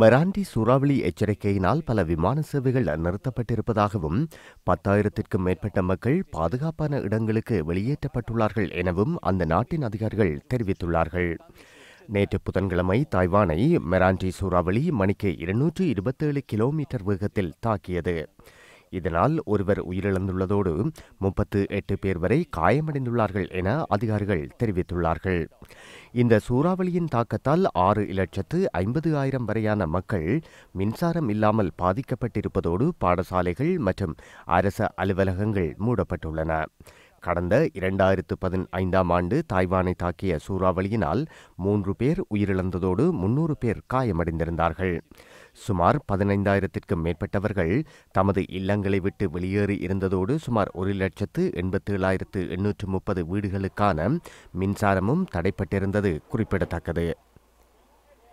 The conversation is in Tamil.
மராண்டி சூறாவளி எச்சரிக்கையினால் பல விமான சேவைகள் நிறுத்தப்பட்டிருப்பதாகவும் பத்தாயிரத்திற்கும் மேற்பட்ட மக்கள் பாதுகாப்பான இடங்களுக்கு வெளியேற்றப்பட்டுள்ளார்கள் எனவும் அந்த நாட்டின் அதிகாரிகள் தெரிவித்துள்ளார்கள் நேற்று புதன்கிழமை தாய்வானை மெராண்டி சூறாவளி மணிக்கு இருநூற்றி இருபத்தேழு கிலோமீட்டர் வேகத்தில் தாக்கியது இதனால் ஒருவர் உயிரிழந்துள்ளதோடு முப்பத்து எட்டு பேர் வரை காயமடைந்துள்ளார்கள் என அதிகாரிகள் தெரிவித்துள்ளார்கள் இந்த சூறாவளியின் தாக்கத்தால் ஆறு இலட்சத்து ஐம்பது ஆயிரம் வரையான மக்கள் மின்சாரம் இல்லாமல் பாதிக்கப்பட்டிருப்பதோடு பாடசாலைகள் மற்றும் அரச அலுவலகங்கள் மூடப்பட்டுள்ளன கடந்த இரண்டாயிரத்து பதினைந்தாம் ஆண்டு தாய்வானை தாக்கிய சூறாவளியினால் மூன்று பேர் உயிரிழந்ததோடு முன்னூறு பேர் காயமடைந்திருந்தார்கள் சுமார் பதினைந்தாயிரத்திற்கும் மேற்பட்டவர்கள் தமது இல்லங்களை விட்டு வெளியேறி இருந்ததோடு சுமார் ஒரு லட்சத்து எண்பத்தேழாயிரத்து எண்ணூற்று முப்பது வீடுகளுக்கான மின்சாரமும் தடைப்பட்டிருந்தது குறிப்பிடத்தக்கது